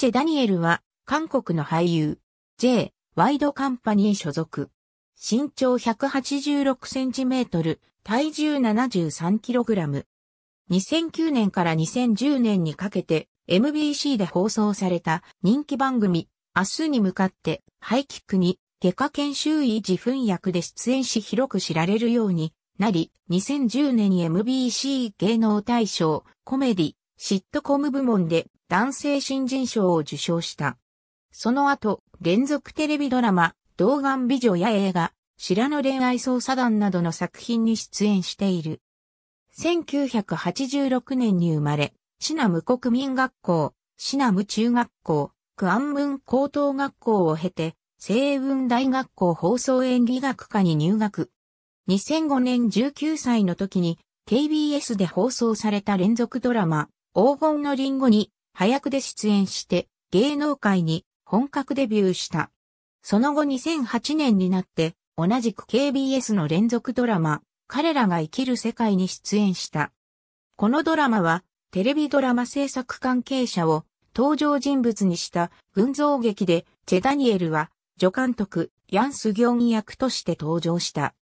チェ・ダニエルは、韓国の俳優、J、ワイドカンパニー所属。身長186センチメートル、体重73キログラム。2009年から2010年にかけて MBC で放送された人気番組、明日に向かってハイキックに外科研修医自噴役で出演し広く知られるようになり、2010年に MBC 芸能大賞コメディシットコム部門で男性新人賞を受賞した。その後、連続テレビドラマ、童顔美女や映画、白の恋愛捜査団などの作品に出演している。1986年に生まれ、シナム国民学校、シナム中学校、クアンムン高等学校を経て、西雲大学校放送演技学科に入学。2005年19歳の時に KBS で放送された連続ドラマ、黄金のリンゴに早くで出演して芸能界に本格デビューした。その後2008年になって同じく KBS の連続ドラマ彼らが生きる世界に出演した。このドラマはテレビドラマ制作関係者を登場人物にした群像劇でチェダニエルは助監督ヤンスギョン役として登場した。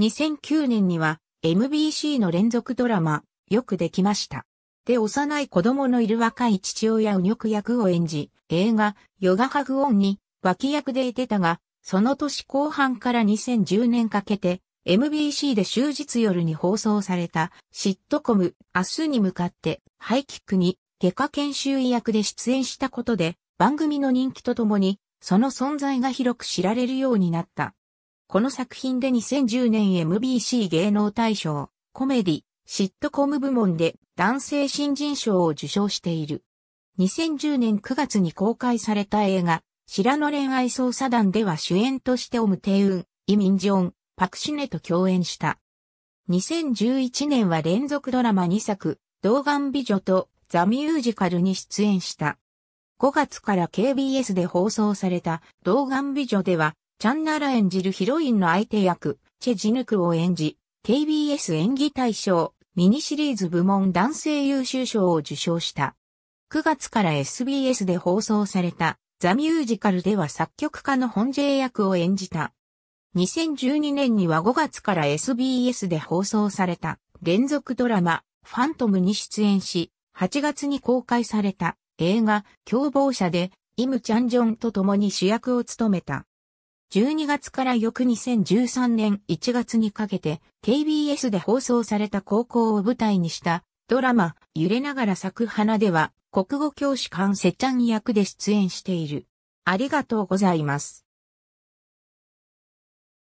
2009年には MBC の連続ドラマよくできました。で幼い子供のいる若い父親右翼く役を演じ、映画、ヨガハグオンに脇役でいてたが、その年後半から2010年かけて、MBC で終日夜に放送された、シットコム、明日に向かって、ハイキックに、外科研修医役で出演したことで、番組の人気とともに、その存在が広く知られるようになった。この作品で2010年 MBC 芸能大賞、コメディ、シットコム部門で男性新人賞を受賞している。2010年9月に公開された映画、白の恋愛捜査団では主演としてオム・テイウン、イ・ミンジョン、パクシネと共演した。2011年は連続ドラマ2作、童顔美女とザ・ミュージカルに出演した。5月から KBS で放送された童顔美女では、チャンナラ演じるヒロインの相手役、チェジヌクを演じ、KBS 演技大賞、ミニシリーズ部門男性優秀賞を受賞した。9月から SBS で放送されたザ・ミュージカルでは作曲家の本 J 役を演じた。2012年には5月から SBS で放送された連続ドラマファントムに出演し、8月に公開された映画、共謀者で、イム・チャンジョンと共に主役を務めた。12月から翌2013年1月にかけて KBS で放送された高校を舞台にしたドラマ揺れながら咲く花では国語教師関セちゃん役で出演している。ありがとうございます。